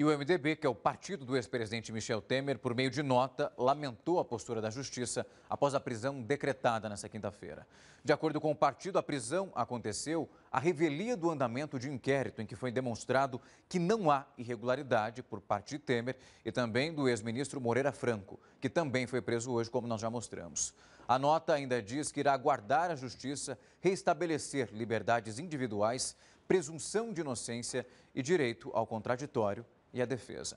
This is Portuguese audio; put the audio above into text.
E o MDB, que é o partido do ex-presidente Michel Temer, por meio de nota, lamentou a postura da justiça após a prisão decretada nesta quinta-feira. De acordo com o partido, a prisão aconteceu à revelia do andamento de um inquérito em que foi demonstrado que não há irregularidade por parte de Temer e também do ex-ministro Moreira Franco, que também foi preso hoje, como nós já mostramos. A nota ainda diz que irá aguardar a justiça restabelecer liberdades individuais, presunção de inocência e direito ao contraditório e a defesa.